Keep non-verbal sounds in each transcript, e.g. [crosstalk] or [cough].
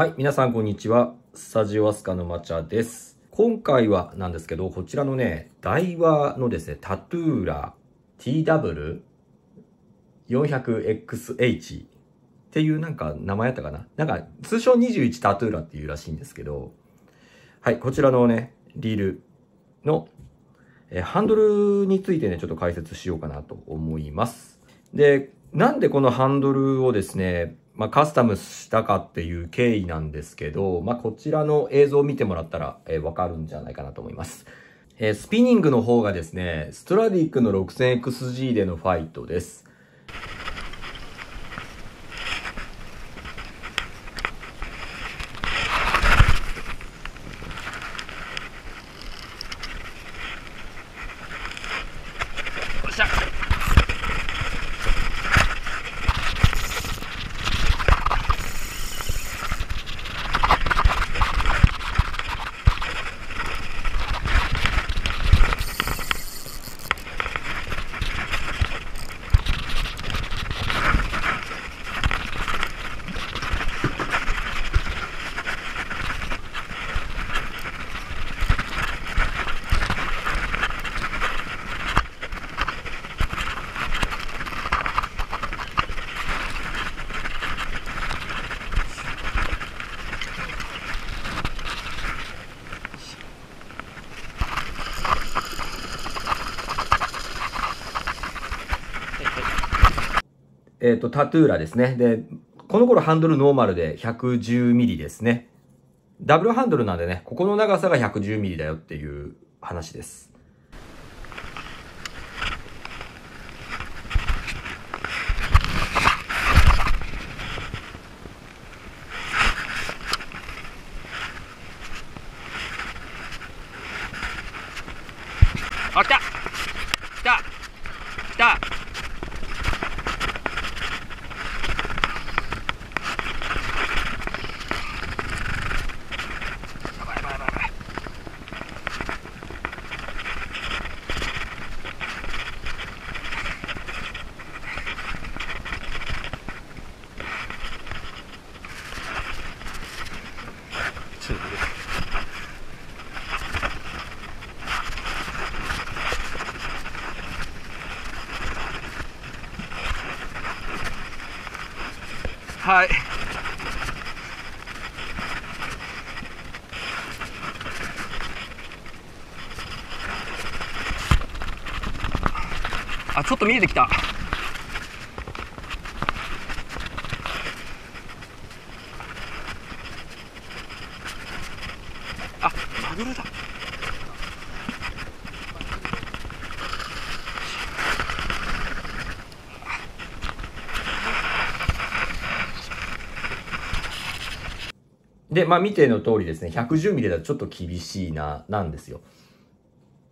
はい、皆さんこんにちは。スタジオアスカのまちゃです。今回はなんですけど、こちらのね、台ワのですね、タトゥーラ TW400XH っていうなんか名前やったかななんか通称21タトゥーラっていうらしいんですけど、はい、こちらのね、リールのえハンドルについてね、ちょっと解説しようかなと思います。で、なんでこのハンドルをですね、まあ、カスタムしたかっていう経緯なんですけど、まあ、こちらの映像を見てもらったら、えー、わかるんじゃないかなと思います。えー、スピニングの方がですね、ストラディックの 6000XG でのファイトです。えっ、ー、と、タトゥーラですね。で、この頃ハンドルノーマルで110ミリですね。ダブルハンドルなんでね、ここの長さが110ミリだよっていう話です。あ、来たはいあちょっと見えてきたで、まあ見ての通りですね、110ミリだとちょっと厳しいな、なんですよ。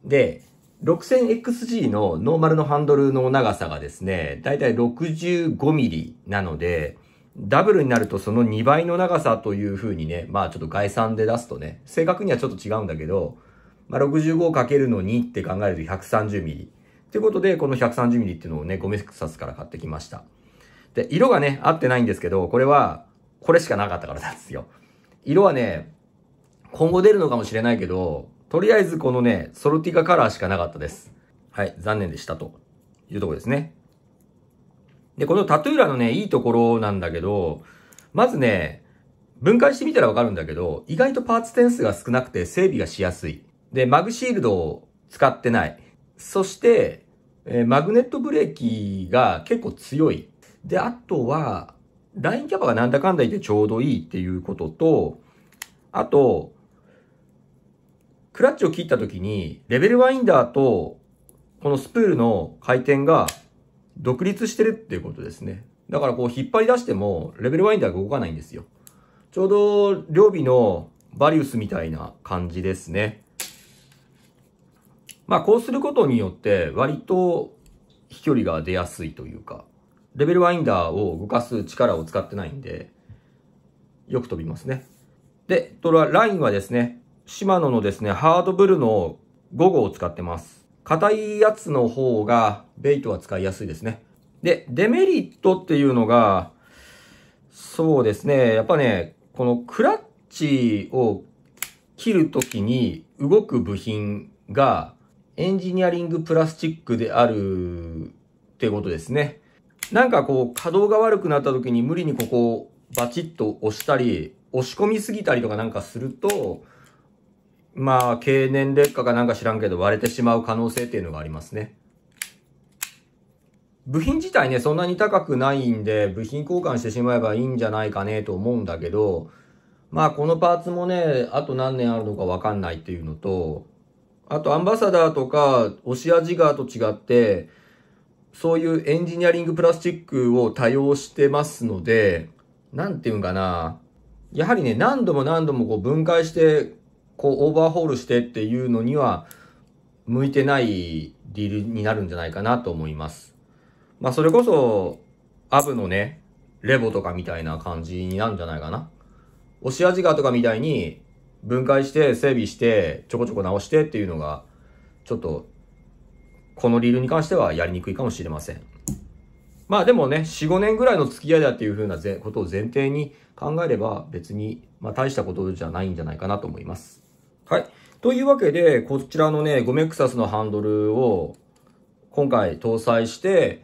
で、6000XG のノーマルのハンドルの長さがですね、だいたい65ミリなので、ダブルになるとその2倍の長さという風にね、まあちょっと概算で出すとね、正確にはちょっと違うんだけど、まあ、65× の2って考えると130ミリ。ということで、この130ミリっていうのをね、ゴクサスから買ってきました。で、色がね、合ってないんですけど、これは、これしかなかったからなんですよ。色はね、今後出るのかもしれないけど、とりあえずこのね、ソルティカカラーしかなかったです。はい、残念でしたというとこですね。で、このタトゥーラのね、いいところなんだけど、まずね、分解してみたらわかるんだけど、意外とパーツ点数が少なくて整備がしやすい。で、マグシールドを使ってない。そして、えー、マグネットブレーキが結構強い。で、あとは、ラインキャパがなんだかんだ言ってちょうどいいっていうことと、あと、クラッチを切った時に、レベルワインダーと、このスプールの回転が独立してるっていうことですね。だからこう引っ張り出しても、レベルワインダーが動かないんですよ。ちょうど、両尾のバリウスみたいな感じですね。まあこうすることによって、割と飛距離が出やすいというか、レベルワインダーを動かす力を使ってないんで、よく飛びますね。で、トララインはですね、シマノのですね、ハードブルの5号を使ってます。硬いやつの方が、ベイトは使いやすいですね。で、デメリットっていうのが、そうですね、やっぱね、このクラッチを切るときに動く部品がエンジニアリングプラスチックであるってことですね。なんかこう、稼働が悪くなった時に無理にここをバチッと押したり、押し込みすぎたりとかなんかすると、まあ、経年劣化かなんか知らんけど割れてしまう可能性っていうのがありますね。部品自体ね、そんなに高くないんで、部品交換してしまえばいいんじゃないかねと思うんだけど、まあこのパーツもね、あと何年あるのかわかんないっていうのと、あとアンバサダーとか、押し味側と違って、そういうエンジニアリングプラスチックを多用してますので、なんていうんかな。やはりね、何度も何度もこう分解して、こうオーバーホールしてっていうのには、向いてないディールになるんじゃないかなと思います。まあそれこそ、アブのね、レボとかみたいな感じになるんじゃないかな。押し味がとかみたいに分解して整備してちょこちょこ直してっていうのがちょっとこのリールに関してはやりにくいかもしれません。まあでもね、4、5年ぐらいの付き合いだっていうふうなことを前提に考えれば別に、まあ大したことじゃないんじゃないかなと思います。はい。というわけで、こちらのね、ゴメクサスのハンドルを今回搭載して、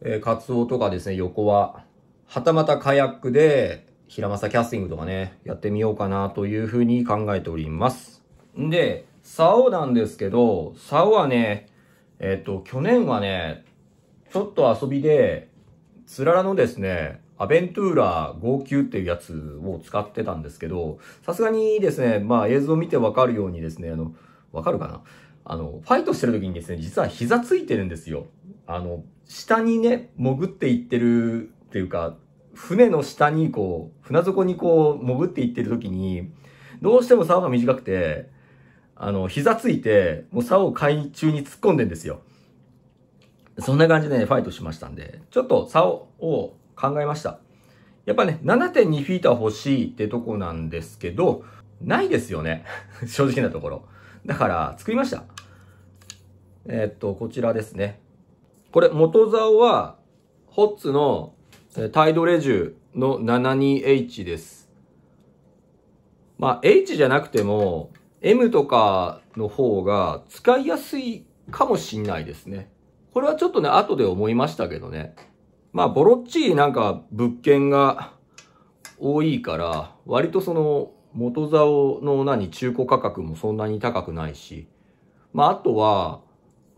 えー、カツオとかですね、横は、はたまたカヤックで、平正キャスティングとかね、やってみようかなというふうに考えております。んで、竿なんですけど、竿はね、えっ、ー、と、去年はね、ちょっと遊びで、つららのですね、アベントゥーラー号泣っていうやつを使ってたんですけど、さすがにですね、まあ映像見てわかるようにですね、あの、わかるかなあの、ファイトしてる時にですね、実は膝ついてるんですよ。あの、下にね、潜っていってるっていうか、船の下にこう、船底にこう、潜っていってる時に、どうしても竿が短くて、あの、膝ついて、もう竿を海中に突っ込んでんですよ。そんな感じでね、ファイトしましたんで、ちょっと竿を考えました。やっぱね、7.2フィーター欲しいってとこなんですけど、ないですよね。[laughs] 正直なところ。だから、作りました。えー、っと、こちらですね。これ、元竿は、ホッツの、えタイドレジュの 72H です。まあ、H じゃなくても、M とかの方が使いやすいかもしんないですね。これはちょっとね、後で思いましたけどね。まあ、ボロっちいなんか物件が多いから、割とその元竿の何、中古価格もそんなに高くないし、まあ、あとは、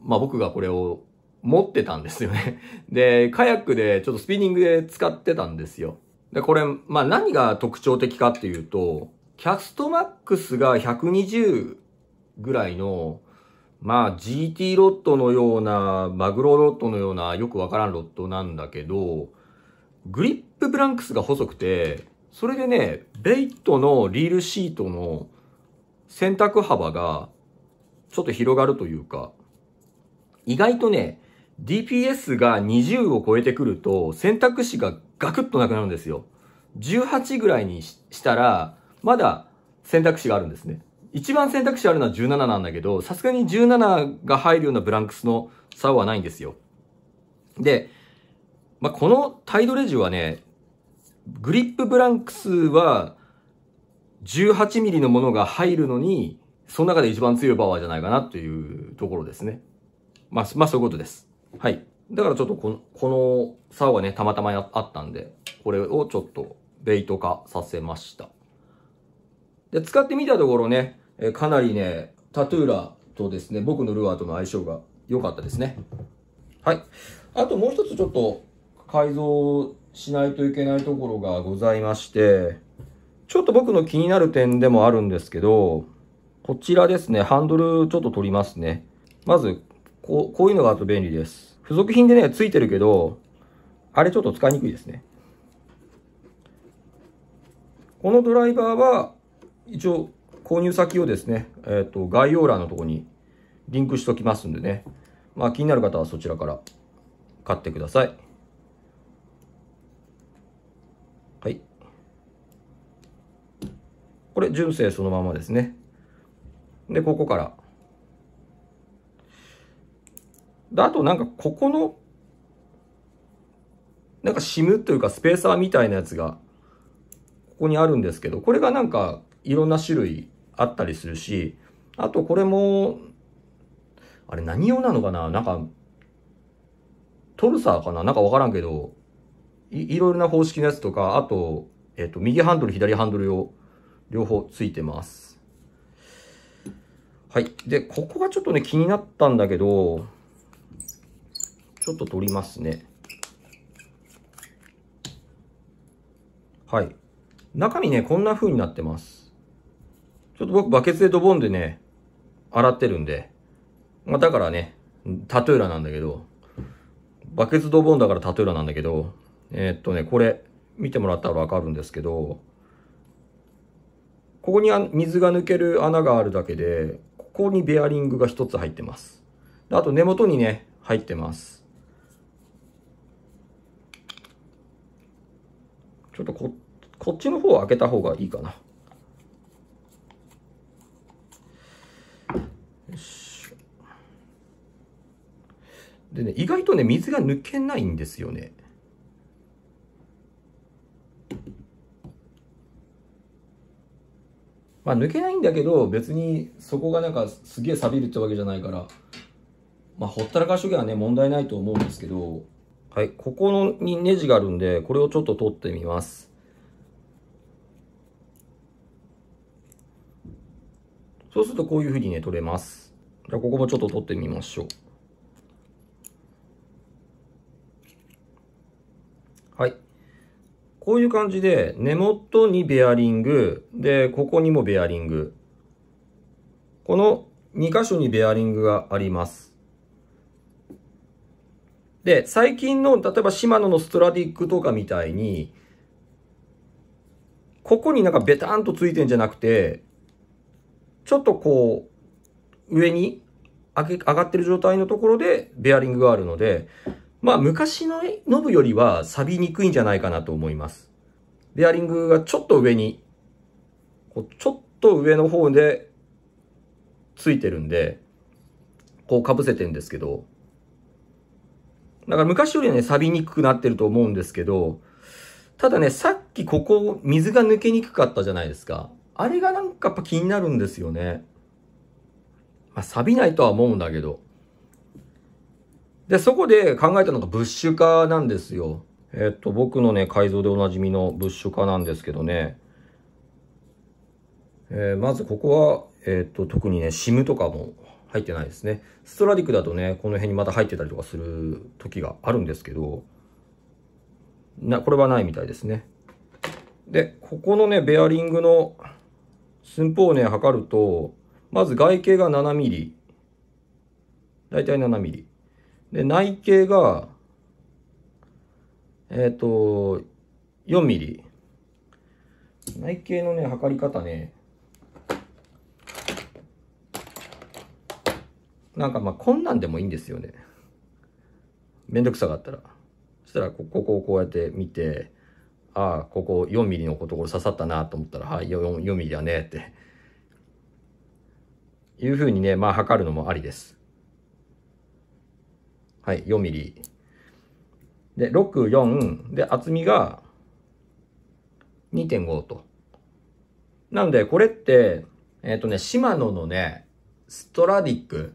まあ僕がこれを持ってたんですよね。[laughs] で、カヤックでちょっとスピニングで使ってたんですよ。で、これ、まあ何が特徴的かっていうと、キャストマックスが120ぐらいの、まあ GT ロットのような、マグロロットのような、よくわからんロットなんだけど、グリップブランクスが細くて、それでね、ベイトのリールシートの選択幅がちょっと広がるというか、意外とね、DPS が20を超えてくると選択肢がガクッとなくなるんですよ。18ぐらいにしたら、まだ選択肢があるんですね。一番選択肢あるのは17なんだけど、さすがに17が入るようなブランクスの差はないんですよ。で、まあ、このタイドレジュはね、グリップブランクスは18ミリのものが入るのに、その中で一番強いパワーじゃないかなというところですね。まあ、まあ、そういうことです。はい。だからちょっとこの、この差はね、たまたまあったんで、これをちょっとベイト化させました。で、使ってみたところね、えかなりね、タトゥーラとですね、僕のルアーとの相性が良かったですね。はい。あともう一つちょっと改造しないといけないところがございまして、ちょっと僕の気になる点でもあるんですけど、こちらですね、ハンドルちょっと取りますね。まず、こう、こういうのがあと便利です。付属品でね、ついてるけど、あれちょっと使いにくいですね。このドライバーは、一応、購入先をですね、えっ、ー、と、概要欄のとこにリンクしときますんでね。まあ、気になる方はそちらから買ってください。はい。これ、純正そのままですね。で、ここから。で、あとなんか、ここの、なんかシムというかスペーサーみたいなやつが、ここにあるんですけど、これがなんか、いろんな種類あったりするし、あとこれも、あれ何用なのかななんか、トルサーかななんかわからんけど、い、いろいろな方式のやつとか、あと、えっ、と、右ハンドル、左ハンドル用、両方ついてます。はい。で、ここがちょっとね、気になったんだけど、ちょっと取りますね。はい。中身ね、こんな風になってます。ちょっと僕バケツでドボンでね、洗ってるんで、まあ、だからね、タトゥーラなんだけど、バケツドボンだからタトゥーラなんだけど、えー、っとね、これ、見てもらったらわかるんですけど、ここに水が抜ける穴があるだけで、ここにベアリングが一つ入ってます。あと根元にね、入ってます。ちょっとこ、こっちの方を開けた方がいいかな。でね、意外とね、水が抜けないんですよね。まあ、抜けないんだけど、別にそこがなんかすげえ錆びるってわけじゃないから、まあ、ほったらかしとけばね、問題ないと思うんですけど、はい、ここにネジがあるんで、これをちょっと取ってみます。そうするとこういううにね、取れます。じゃあ、ここもちょっと取ってみましょう。はい。こういう感じで、根元にベアリング、で、ここにもベアリング。この2箇所にベアリングがあります。で、最近の、例えばシマノのストラディックとかみたいに、ここになんかベターンとついてんじゃなくて、ちょっとこう、上に上げ上がってる状態のところでベアリングがあるので、まあ昔のノブよりは錆びにくいんじゃないかなと思います。ベアリングがちょっと上に、こうちょっと上の方でついてるんで、こう被せてるんですけど、だから昔よりはね、錆びにくくなってると思うんですけど、ただね、さっきここ水が抜けにくかったじゃないですか。あれがなんかやっぱ気になるんですよね。まあ、錆びないとは思うんだけど。で、そこで考えたのがブッシュ化なんですよ。えっと、僕のね、改造でおなじみのブッシュ化なんですけどね。えー、まずここは、えっと、特にね、シムとかも入ってないですね。ストラディックだとね、この辺にまた入ってたりとかする時があるんですけど、な、これはないみたいですね。で、ここのね、ベアリングの寸法をね、測ると、まず外径が7ミリ。だいたい7ミリ。で、内径が、えっ、ー、と、4ミリ。内径のね、測り方ね、なんかまあこんなんでもいいんですよね。めんどくさかったら。そしたらここをこうやって見て、ああ、ここ4ミリのところ刺さったなと思ったら、はい、4, 4ミリだねって。いうふうにね、まあ測るのもありです。はい、4ミリ。で、6、4。で、厚みが2.5と。なんで、これって、えっ、ー、とね、シマノのね、ストラディック、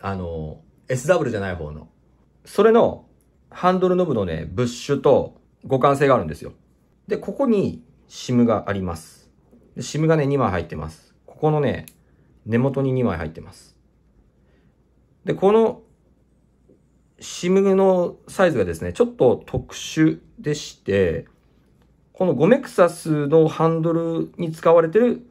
あの、SW じゃない方の。それのハンドルノブのね、ブッシュと互換性があるんですよ。で、ここに SIM があります。SIM がね、2枚入ってます。ここのね、根元に2枚入ってます。で、この SIM のサイズがですね、ちょっと特殊でして、このゴメクサスのハンドルに使われてる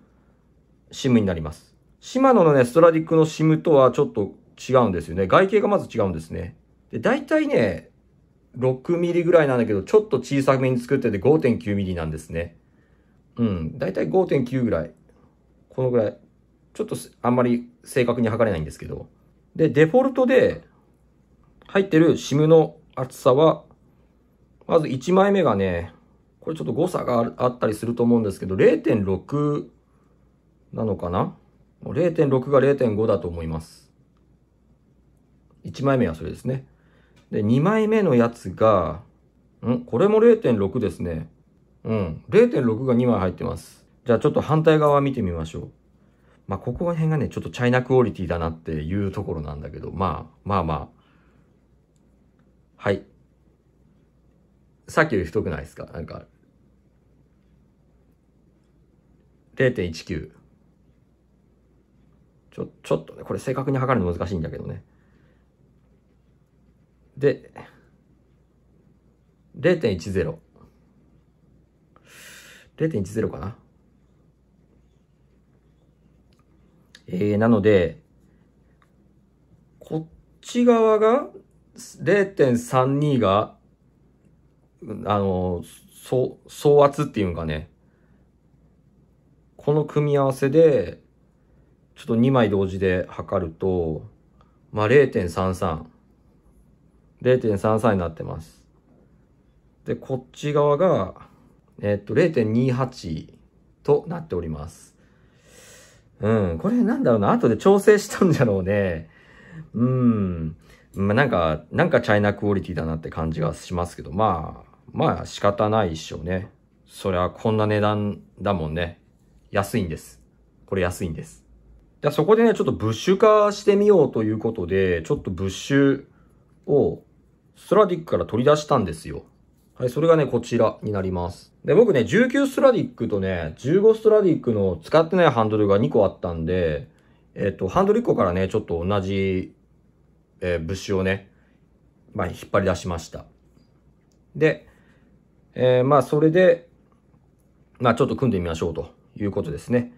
SIM になります。シマノのね、ストラディックの SIM とはちょっと違うんですよね。外形がまず違うんですね。で、大体ね、6ミリぐらいなんだけど、ちょっと小さめに作ってて5.9ミリなんですね。うん。だいたい5.9ぐらい。このぐらい。ちょっとあんまり正確に測れないんですけど。で、デフォルトで入ってる SIM の厚さは、まず1枚目がね、これちょっと誤差があったりすると思うんですけど、0.6なのかな ?0.6 が0.5だと思います。1枚目はそれですね。で、2枚目のやつが、んこれも0.6ですね。うん。0.6が2枚入ってます。じゃあちょっと反対側見てみましょう。まあ、ここら辺がね、ちょっとチャイナクオリティだなっていうところなんだけど、まあ、まあまあ。はい。さっきより太くないですかなんか。0.19。ちょ、ちょっとね、これ正確に測るの難しいんだけどね。で、0.10。0.10かな。えー、なので、こっち側が、0.32が、あの、総、総圧っていうかね、この組み合わせで、ちょっと2枚同時で測ると、まあ、0.33。0.3 3になってます。で、こっち側が、えー、っと、0.28となっております。うん、これなんだろうな、後で調整したんじゃろうね。うん、まあ、なんか、なんかチャイナクオリティだなって感じがしますけど、まあ、まあ仕方ないっしょね。そりゃこんな値段だもんね。安いんです。これ安いんです。じゃあそこでね、ちょっとブッシュ化してみようということで、ちょっとブッシュをスラディックから取り出したんですよ。はい、それがね、こちらになります。で、僕ね、19スラディックとね、15スラディックの使ってないハンドルが2個あったんで、えっと、ハンドル1個からね、ちょっと同じ、えー、シュをね、まあ、引っ張り出しました。で、えー、まあ、それで、まあ、ちょっと組んでみましょうということですね。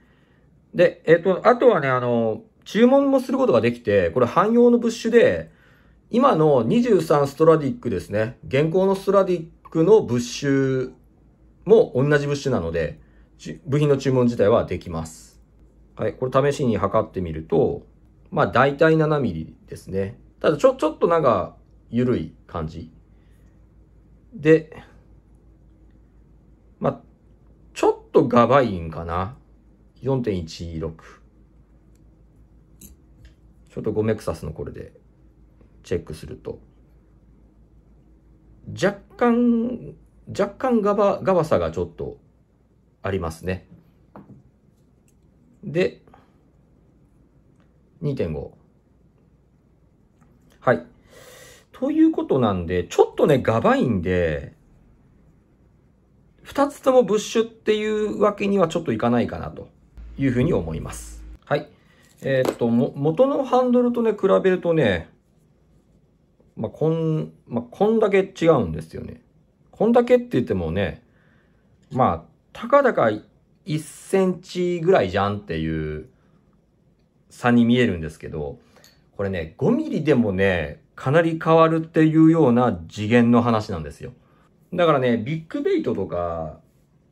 で、えっと、あとはね、あの、注文もすることができて、これ汎用のブッシュで、今の23ストラディックですね。現行のストラディックのブッシュも同じブッシュなので、部品の注文自体はできます。はい、これ試しに測ってみると、まあ大体7ミリですね。ただちょ、ちょっとなんか緩い感じ。で、まあ、ちょっとガバインかな。4.16。ちょっとゴメクサスのこれでチェックすると若干若干ガバガバさがちょっとありますねで2.5はいということなんでちょっとねガバいんで2つともブッシュっていうわけにはちょっといかないかなというふうに思いますはいえー、っとも元のハンドルとね比べるとねまあ、こん、まあ、こんだけ違うんですよね。こんだけって言ってもね、まあ、たかだか1センチぐらいじゃんっていう差に見えるんですけど、これね、5ミリでもね、かなり変わるっていうような次元の話なんですよ。だからね、ビッグベイトとか、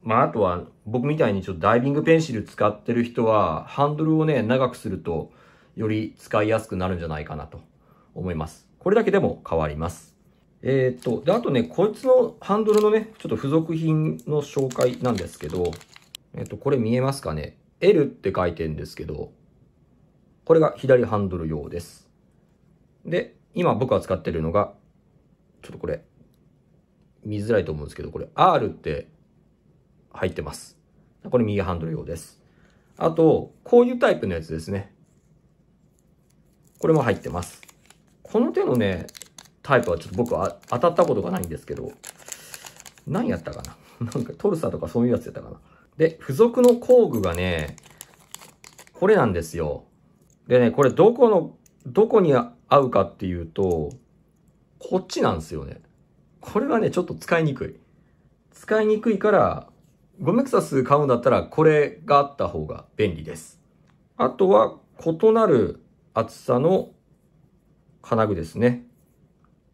まああとは僕みたいにちょっとダイビングペンシル使ってる人は、ハンドルをね、長くすると、より使いやすくなるんじゃないかなと思います。これだけでも変わります。えー、っと、で、あとね、こいつのハンドルのね、ちょっと付属品の紹介なんですけど、えっと、これ見えますかね ?L って書いてんですけど、これが左ハンドル用です。で、今僕は使ってるのが、ちょっとこれ、見づらいと思うんですけど、これ R って入ってます。これ右ハンドル用です。あと、こういうタイプのやつですね。これも入ってます。この手のね、タイプはちょっと僕は当たったことがないんですけど、何やったかな [laughs] なんかトルサとかそういうやつやったかなで、付属の工具がね、これなんですよ。でね、これどこの、どこに合うかっていうと、こっちなんですよね。これはね、ちょっと使いにくい。使いにくいから、ゴメクサス買うんだったら、これがあった方が便利です。あとは、異なる厚さの金具ですね。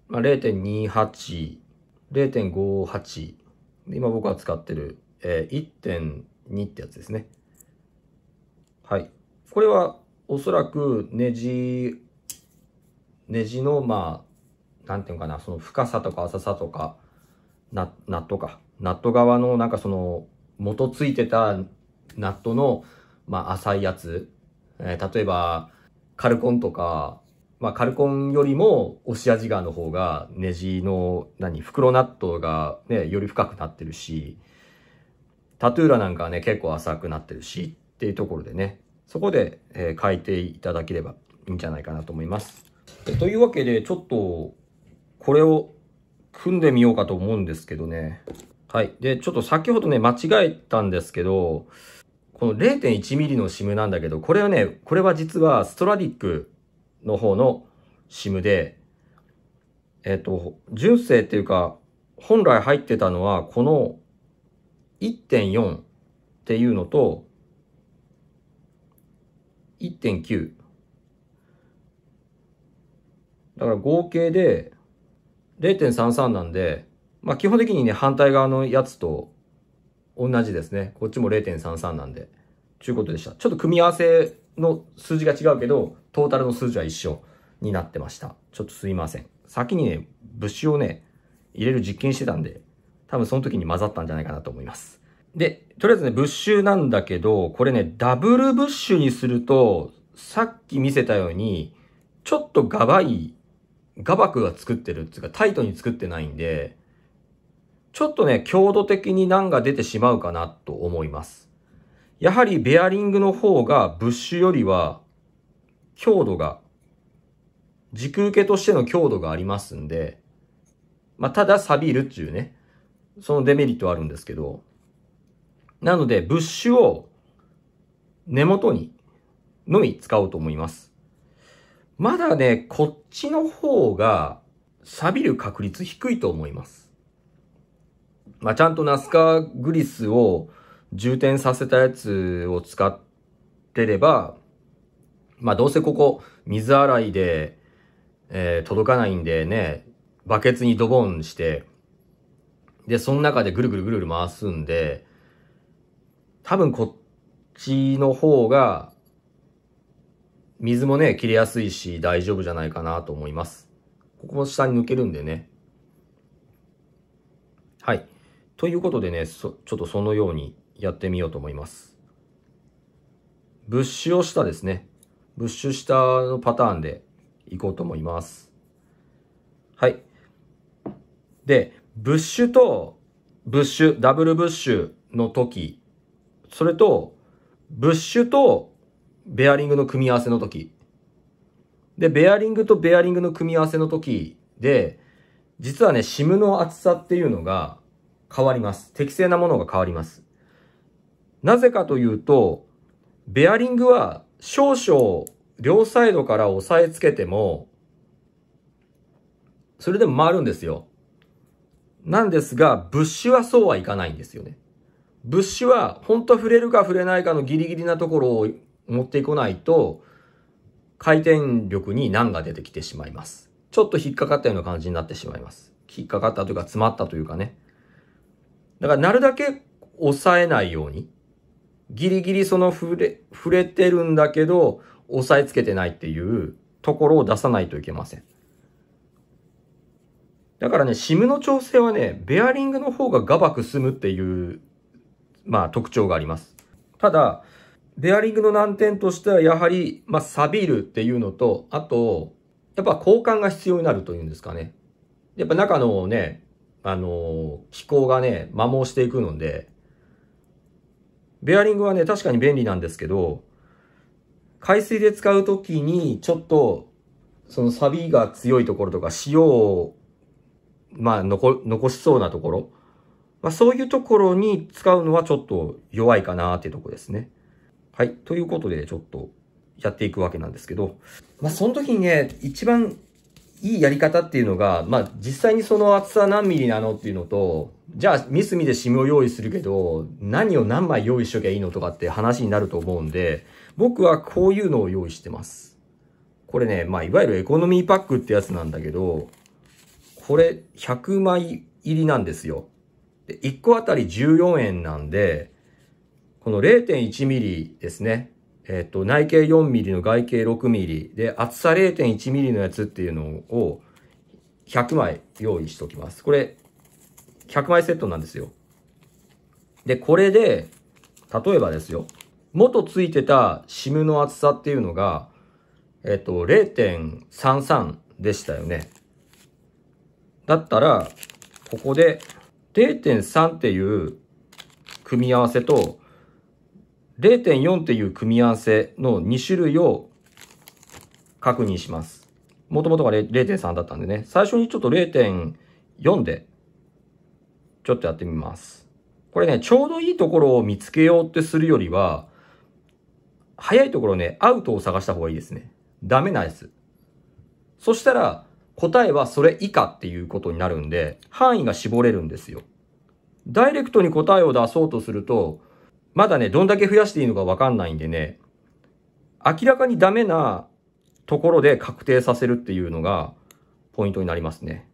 まあ、0.28、0.58。今僕が使ってる、えー、1.2ってやつですね。はい。これはおそらくネジ、ネジの、まあ、なんていうかな、その深さとか浅さとか、ナナットか。ナット側のなんかその元ついてたナットの、まあ、浅いやつ、えー、例えばカルコンとかまあ、カルコンよりも押し味側の方がネジの何袋ナットが、ね、より深くなってるしタトゥーラなんかはね結構浅くなってるしっていうところでねそこで、えー、変えていただければいいんじゃないかなと思います。というわけでちょっとこれを組んでみようかと思うんですけどね。はい。で、ちょっと先ほどね、間違えたんですけど、この 0.1mm のシムなんだけど、これはね、これは実はストラディックの方の SIM で、えっ、ー、と、純正っていうか、本来入ってたのは、この1.4っていうのと、1.9。だから合計で0.33なんで、まあ基本的にね、反対側のやつと同じですね。こっちも0.33なんで。ちゅうことでした。ちょっと組み合わせの数字が違うけど、トータルの数字は一緒になってました。ちょっとすいません。先にね、物資をね、入れる実験してたんで、多分その時に混ざったんじゃないかなと思います。で、とりあえずね、ブッシュなんだけど、これね、ダブルブッシュにすると、さっき見せたように、ちょっとガバい、ガバクが作ってるっていうか、タイトに作ってないんで、ちょっとね、強度的に難が出てしまうかなと思います。やはりベアリングの方がブッシュよりは強度が、軸受けとしての強度がありますんで、まあ、ただ錆びるっていうね、そのデメリットはあるんですけど、なので、ブッシュを根元にのみ使おうと思います。まだね、こっちの方が錆びる確率低いと思います。まあ、ちゃんとナスカグリスを充填させたやつを使ってれば、まあどうせここ水洗いで、えー、届かないんでね、バケツにドボンして、で、その中でぐるぐるぐるぐる回すんで、多分こっちの方が、水もね、切れやすいし大丈夫じゃないかなと思います。ここも下に抜けるんでね。はい。ということでね、ちょっとそのようにやってみようと思います。ブッシュをしたですね。ブッシュしたのパターンでいこうと思います。はい。で、ブッシュとブッシュ、ダブルブッシュの時、それと、ブッシュとベアリングの組み合わせの時。で、ベアリングとベアリングの組み合わせの時で、実はね、シムの厚さっていうのが変わります。適正なものが変わります。なぜかというと、ベアリングは少々両サイドから押さえつけても、それでも回るんですよ。なんですが、ブッシュはそうはいかないんですよね。ブッシュは本当は触れるか触れないかのギリギリなところを持ってこないと、回転力に難が出てきてしまいます。ちょっと引っかかったような感じになってしまいます。引っかかったというか詰まったというかね。だからなるだけ抑えないように。ギリギリその触れ、触れてるんだけど、押さえつけてないっていうところを出さないといけません。だからね、シムの調整はね、ベアリングの方がガバく済むっていう、まあ特徴があります。ただ、ベアリングの難点としてはやはり、まあ、錆びるっていうのと、あと、やっぱ交換が必要になるというんですかね。やっぱ中のね、あのー、気候がね、摩耗していくので、ベアリングはね、確かに便利なんですけど、海水で使うときに、ちょっと、そのサビが強いところとか、塩を、まあ、残、残しそうなところ。まあ、そういうところに使うのはちょっと弱いかなっていうとこですね。はい。ということで、ちょっとやっていくわけなんですけど、まあ、その時にね、一番いいやり方っていうのが、まあ、実際にその厚さ何ミリなのっていうのと、じゃあミスミでシムを用意するけど、何を何枚用意しときゃいいのとかって話になると思うんで、僕はこういうのを用意してます。これね、まあ、いわゆるエコノミーパックってやつなんだけど、これ100枚入りなんですよ。で1個あたり14円なんで、この0.1ミリですね。えっ、と、内径4ミリの外径6ミリで、厚さ0.1ミリのやつっていうのを100枚用意しておきます。これ、100枚セットなんですよ。で、これで、例えばですよ、元ついてた SIM の厚さっていうのが、えっと、0.33でしたよね。だったら、ここで0.3っていう組み合わせと、0.4っていう組み合わせの2種類を確認します。もともとが0.3だったんでね、最初にちょっと0.4でちょっとやってみます。これね、ちょうどいいところを見つけようってするよりは、早いところね、アウトを探した方がいいですね。ダメなやつ。そしたら、答えはそれ以下っていうことになるんで、範囲が絞れるんですよ。ダイレクトに答えを出そうとすると、まだね、どんだけ増やしていいのかわかんないんでね、明らかにダメなところで確定させるっていうのがポイントになりますね。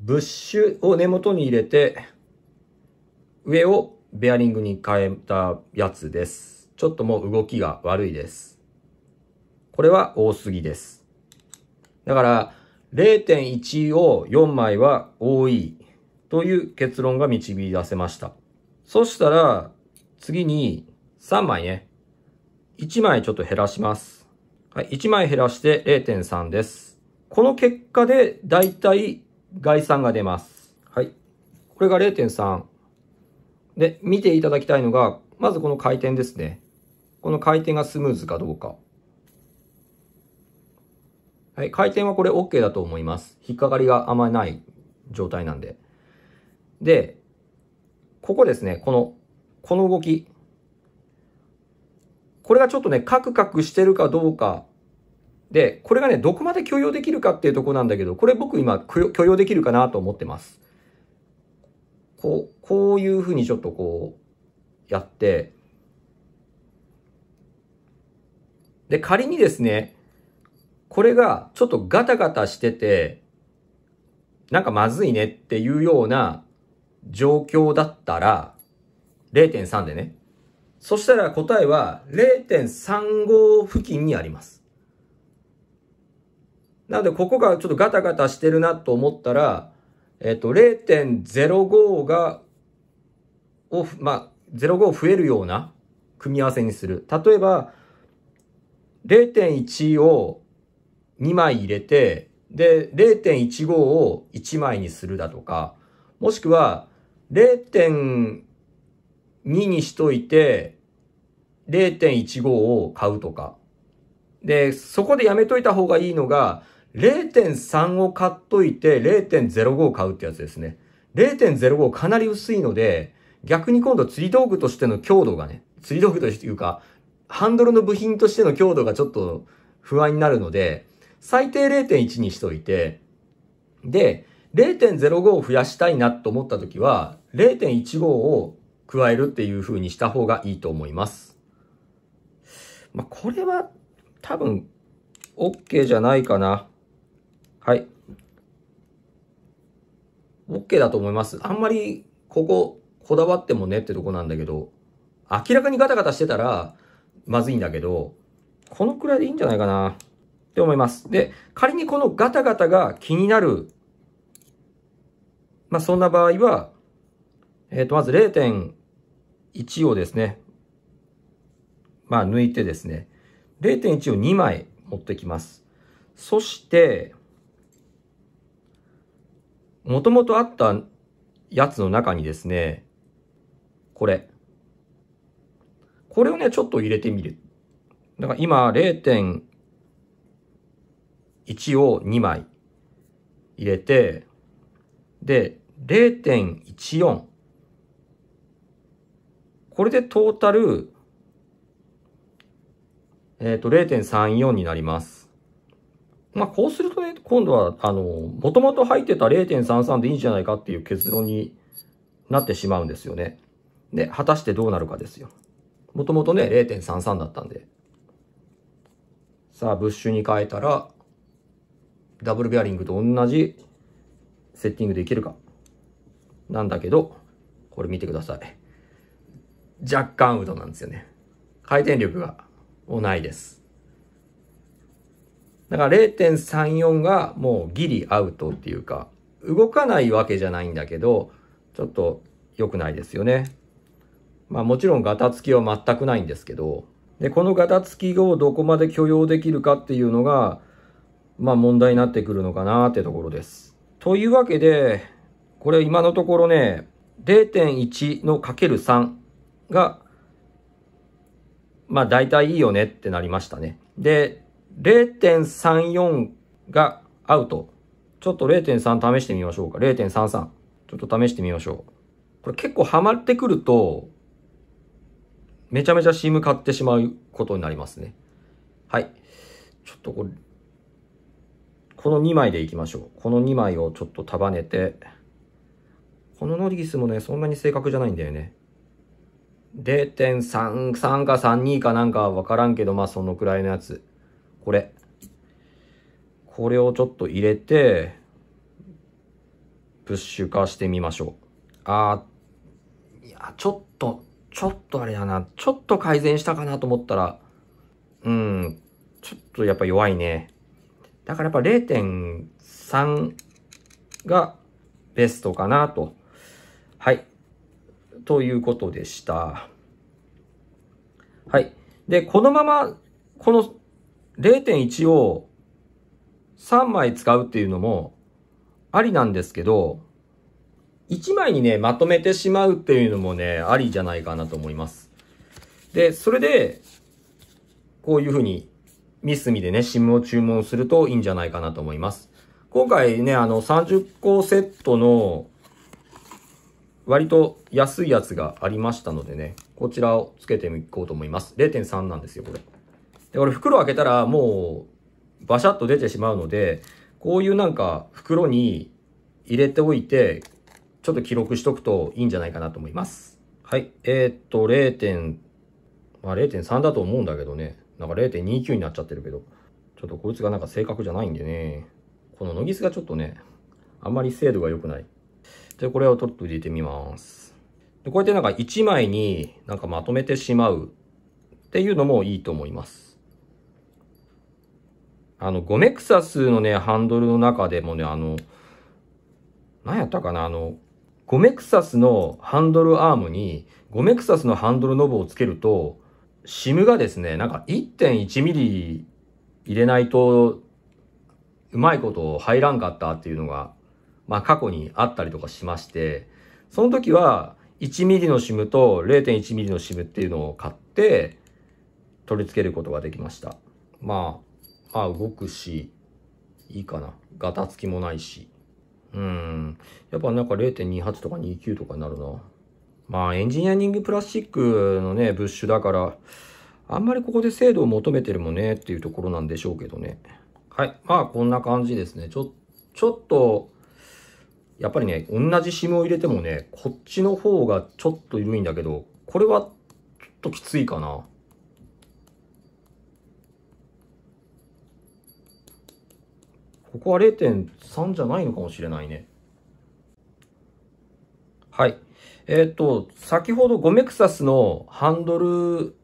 ブッシュを根元に入れて、上をベアリングに変えたやつです。ちょっともう動きが悪いです。これは多すぎです。だから、0.1を4枚は多いという結論が導き出せました。そしたら、次に3枚ね。1枚ちょっと減らします。はい、1枚減らして0.3です。この結果でだいたい概算が出ます。はい。これが0.3。で、見ていただきたいのが、まずこの回転ですね。この回転がスムーズかどうか。はい、回転はこれ OK だと思います。引っかかりがあまりない状態なんで。で、ここですね、この、この動き。これがちょっとね、カクカクしてるかどうか。で、これがね、どこまで許容できるかっていうとこなんだけど、これ僕今許容できるかなと思ってます。こう、こういうふうにちょっとこう、やって、で、仮にですね、これがちょっとガタガタしてて、なんかまずいねっていうような状況だったら、0.3でね。そしたら答えは0.35付近にあります。なので、ここがちょっとガタガタしてるなと思ったら、えっと、0.05が、を、まあ、05増えるような組み合わせにする。例えば、0.1を2枚入れて、で、0.15を1枚にするだとか、もしくは、0.2にしといて、0.15を買うとか。で、そこでやめといた方がいいのが、0.3を買っといて0.05を買うってやつですね。0.05かなり薄いので、逆に今度釣り道具としての強度がね、釣り道具というか、ハンドルの部品としての強度がちょっと不安になるので、最低0.1にしといて、で、0.05を増やしたいなと思った時は、0.15を加えるっていう風にした方がいいと思います。まあ、これは多分 OK じゃないかな。はい。OK だと思います。あんまり、ここ、こだわってもねってとこなんだけど、明らかにガタガタしてたら、まずいんだけど、このくらいでいいんじゃないかなって思います。で、仮にこのガタガタが気になる、まあ、そんな場合は、えっ、ー、と、まず0.1をですね、まあ、抜いてですね、0.1を2枚持ってきます。そして、もともとあったやつの中にですね、これ。これをね、ちょっと入れてみる。だから今0.1を2枚入れて、で、0.14。これでトータル、えっ、ー、と、0.34になります。まあ、こうするとね、今度は、あの、もともと入ってた0.33でいいんじゃないかっていう結論になってしまうんですよね。で、果たしてどうなるかですよ。もともとね、0.33だったんで。さあ、ブッシュに変えたら、ダブルベアリングと同じセッティングでいけるか。なんだけど、これ見てください。若干ウドなんですよね。回転力が、もうないです。だから0.34がもうギリアウトっていうか、動かないわけじゃないんだけど、ちょっと良くないですよね。まあもちろんガタつきは全くないんですけど、で、このガタつきをどこまで許容できるかっていうのが、まあ問題になってくるのかなってところです。というわけで、これ今のところね、0.1のかける3が、まあ大体いいよねってなりましたね。で、0.34がアウト。ちょっと0.3試してみましょうか。0.33。ちょっと試してみましょう。これ結構ハマってくると、めちゃめちゃシーム買ってしまうことになりますね。はい。ちょっとこれ、この2枚でいきましょう。この2枚をちょっと束ねて、このノリギスもね、そんなに正確じゃないんだよね。0.33か32かなんかわからんけど、まあそのくらいのやつ。これ。これをちょっと入れて、プッシュ化してみましょう。あー、いや、ちょっと、ちょっとあれだな。ちょっと改善したかなと思ったら、うん、ちょっとやっぱ弱いね。だからやっぱ0.3がベストかなと。はい。ということでした。はい。で、このまま、この0.1を3枚使うっていうのもありなんですけど、1枚にね、まとめてしまうっていうのもね、ありじゃないかなと思います。で、それで、こういうふうに、ミスミでね、SIM を注文するといいんじゃないかなと思います。今回ね、あの、30個セットの、割と安いやつがありましたのでね、こちらをつけていこうと思います。0.3なんですよ、これ。で、これ袋開けたらもうバシャッと出てしまうので、こういうなんか袋に入れておいて、ちょっと記録しとくといいんじゃないかなと思います。はい。えー、っと、0. 点、まあ、0.3だと思うんだけどね。なんか0.29になっちゃってるけど。ちょっとこいつがなんか正確じゃないんでね。このノギスがちょっとね、あんまり精度が良くない。で、これを取っと入れてみます。で、こうやってなんか1枚になんかまとめてしまうっていうのもいいと思います。あの、ゴメクサスのね、ハンドルの中でもね、あの、何やったかな、あの、ゴメクサスのハンドルアームに、ゴメクサスのハンドルノブをつけると、シムがですね、なんか1.1ミリ入れないと、うまいこと入らんかったっていうのが、まあ過去にあったりとかしまして、その時は1ミリのシムと0.1ミリのシムっていうのを買って、取り付けることができました。まあ、あ動くし、いいかな。ガタつきもないし。うん。やっぱなんか0.28とか29とかになるな。まあエンジニアリングプラスチックのね、ブッシュだから、あんまりここで精度を求めてるもねっていうところなんでしょうけどね。はい。まあこんな感じですね。ちょ、ちょっと、やっぱりね、同じ SIM を入れてもね、こっちの方がちょっと緩いんだけど、これはちょっときついかな。ここは0.3じゃないのかもしれないね。はい。えー、っと、先ほどゴメクサスのハンドル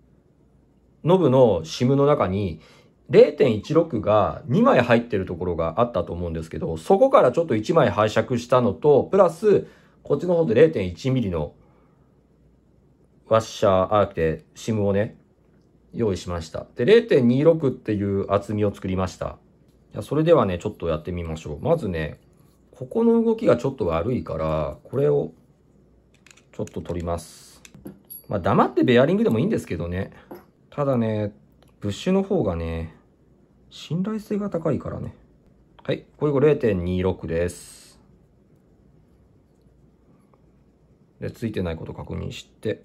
ノブの SIM の中に0.16が2枚入ってるところがあったと思うんですけど、そこからちょっと1枚拝借したのと、プラス、こっちの方で0.1ミリのワッシャー、あ、て、SIM をね、用意しました。で、0.26っていう厚みを作りました。やそれではね、ちょっとやってみましょう。まずね、ここの動きがちょっと悪いから、これをちょっと取ります。まあ、黙ってベアリングでもいいんですけどね。ただね、ブッシュの方がね、信頼性が高いからね。はい、これが0.26です。で、ついてないこと確認して、入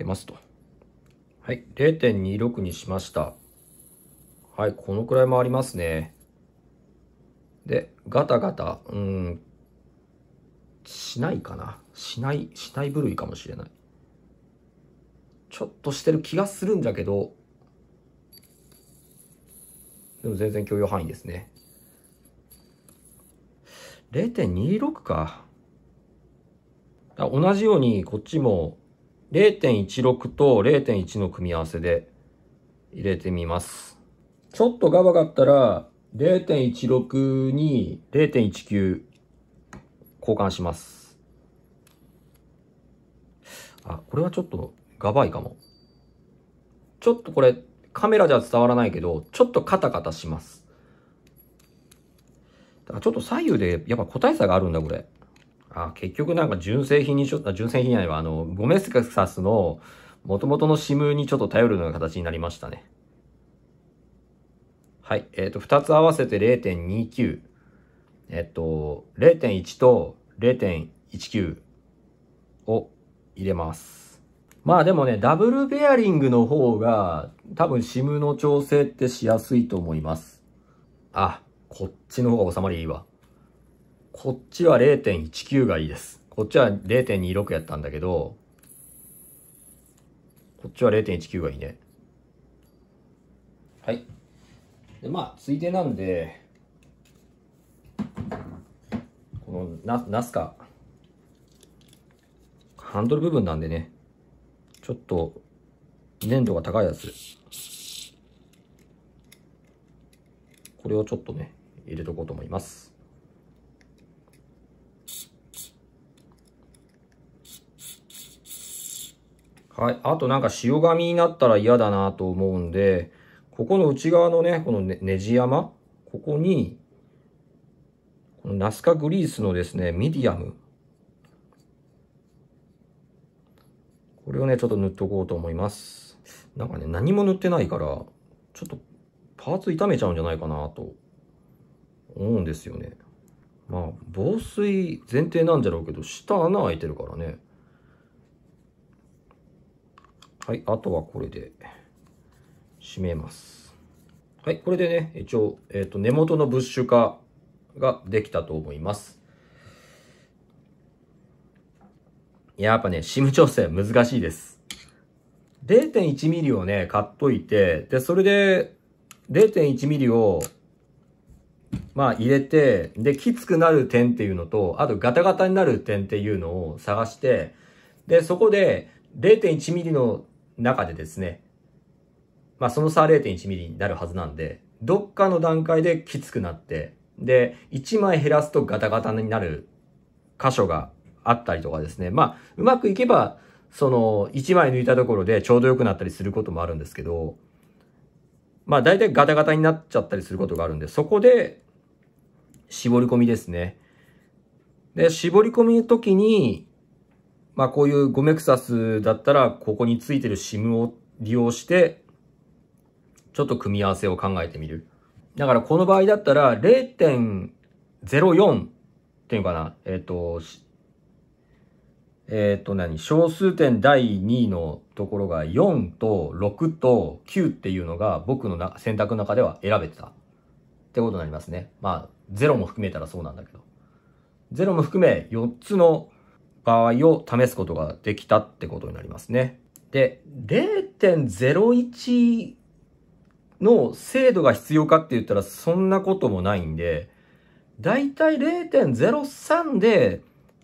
れますと。はい、0.26にしました。はい、このくらい回りますね。で、ガタガタ、うん、しないかな。しない、しない部類かもしれない。ちょっとしてる気がするんだけど、でも全然許容範囲ですね。0.26か。か同じようにこっちも0.16と0.1の組み合わせで入れてみます。ちょっとがばかったら、0.16に0.19交換します。あ、これはちょっとがばいかも。ちょっとこれ、カメラじゃ伝わらないけど、ちょっとカタカタします。だからちょっと左右でやっぱ個体差があるんだ、これ。あ、結局なんか純正品にちょ純正品じゃあの、ゴメスカサスの元々のシムにちょっと頼るような形になりましたね。はい。えっ、ー、と、2つ合わせて0.29。えっ、と、0.1と0.19を入れます。まあでもね、ダブルベアリングの方が、多分 SIM の調整ってしやすいと思います。あ、こっちの方が収まりいいわ。こっちは0.19がいいです。こっちは0.26やったんだけど、こっちは0.19がいいね。でまあついでなんでこのナナスカハンドル部分なんでねちょっと粘度が高いやつこれをちょっとね入れとこうと思いますはい。あとなんか塩紙になったら嫌だなと思うんで、ここの内側のね、このねねじ山、ここに、このナスカグリースのですね、ミディアム。これをね、ちょっと塗っとこうと思います。なんかね、何も塗ってないから、ちょっとパーツ傷めちゃうんじゃないかなと思うんですよね。まあ、防水前提なんじゃろうけど、下穴開いてるからね。はい、あとはこれで。締めます。はい、これでね、一応、えっ、ー、と、根元のブッシュ化ができたと思います。やっぱね、シム調整難しいです。0.1ミリをね、買っといて、で、それで、0.1ミリを、まあ入れて、で、きつくなる点っていうのと、あとガタガタになる点っていうのを探して、で、そこで0.1ミリの中でですね、まあその差は0.1ミリになるはずなんで、どっかの段階できつくなって、で、1枚減らすとガタガタになる箇所があったりとかですね。まあ、うまくいけば、その、1枚抜いたところでちょうど良くなったりすることもあるんですけど、まあ大体ガタガタになっちゃったりすることがあるんで、そこで、絞り込みですね。で、絞り込みの時に、まあこういうゴメクサスだったら、ここについてるシムを利用して、ちょっと組み合わせを考えてみる。だからこの場合だったら0.04っていうかな、えっ、ー、と、えっ、ー、と何、小数点第2位のところが4と6と9っていうのが僕のな選択の中では選べてたってことになりますね。まあ、0も含めたらそうなんだけど。0も含め4つの場合を試すことができたってことになりますね。で、0.01の精度が必要かって言ったらそんなこともないんで、だいたい0.03で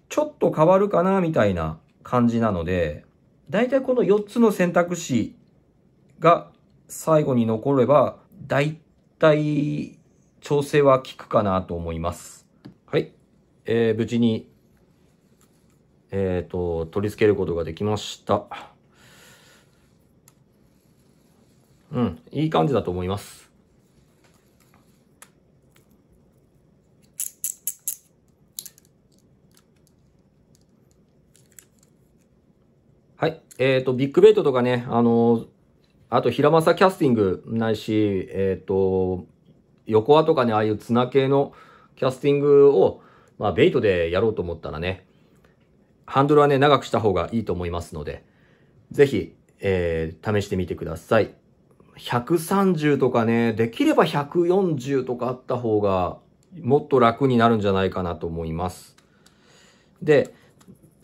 ちょっと変わるかなみたいな感じなので、だいたいこの4つの選択肢が最後に残れば、だいたい調整は効くかなと思います。はい。えー、無事に、えっ、ー、と、取り付けることができました。うん、いい感じだと思います。はい。えっ、ー、と、ビッグベイトとかね、あのー、あと、平正キャスティングないし、えっ、ー、と、横輪とかね、ああいう綱系のキャスティングを、まあ、ベイトでやろうと思ったらね、ハンドルはね、長くした方がいいと思いますので、ぜひ、えー、試してみてください。130とかね、できれば140とかあった方が、もっと楽になるんじゃないかなと思います。で、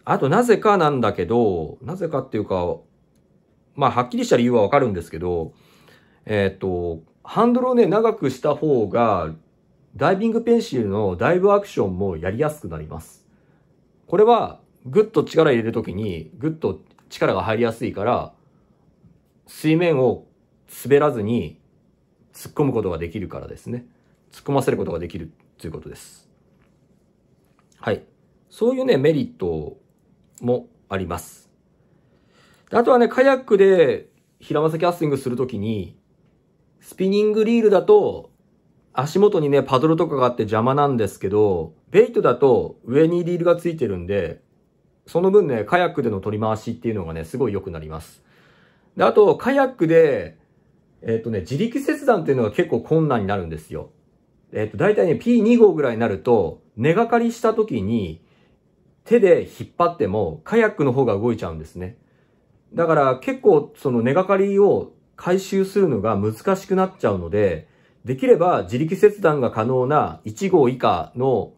あとなぜかなんだけど、なぜかっていうか、まあはっきりした理由はわかるんですけど、えっ、と、ハンドルをね、長くした方が、ダイビングペンシルのダイブアクションもやりやすくなります。これは、ぐっと力入れるときに、ぐっと力が入りやすいから、水面を滑らずに突っ込むことができるからですね。突っ込ませることができるということです。はい。そういうね、メリットもあります。あとはね、カヤックで平正キャスティングするときに、スピニングリールだと、足元にね、パドルとかがあって邪魔なんですけど、ベイトだと上にリールがついてるんで、その分ね、カヤックでの取り回しっていうのがね、すごい良くなります。で、あと、カヤックでえっ、ー、とね、自力切断っていうのが結構困難になるんですよ。えっ、ー、と、大体ね、P2 号ぐらいになると、根がかりした時に、手で引っ張っても、カヤックの方が動いちゃうんですね。だから結構、その根がかりを回収するのが難しくなっちゃうので、できれば自力切断が可能な1号以下の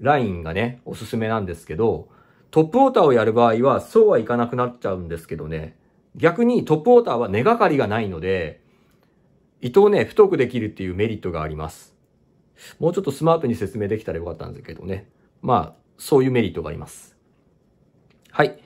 ラインがね、おすすめなんですけど、トップウォーターをやる場合は、そうはいかなくなっちゃうんですけどね。逆にトップウォーターは根がかりがないので、糸をね、太くできるっていうメリットがあります。もうちょっとスマートに説明できたらよかったんですけどね。まあ、そういうメリットがあります。はい。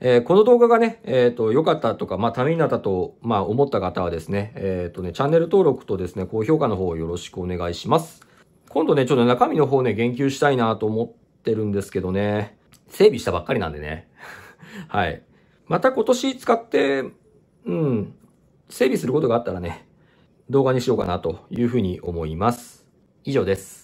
えー、この動画がね、えっ、ー、と、良かったとか、まあ、ためになったと、まあ、思った方はですね、えっ、ー、とね、チャンネル登録とですね、高評価の方をよろしくお願いします。今度ね、ちょっと中身の方ね、言及したいなと思ってるんですけどね、整備したばっかりなんでね。[laughs] はい。また今年使って、うん、整備することがあったらね、動画にしようかなというふうに思います。以上です。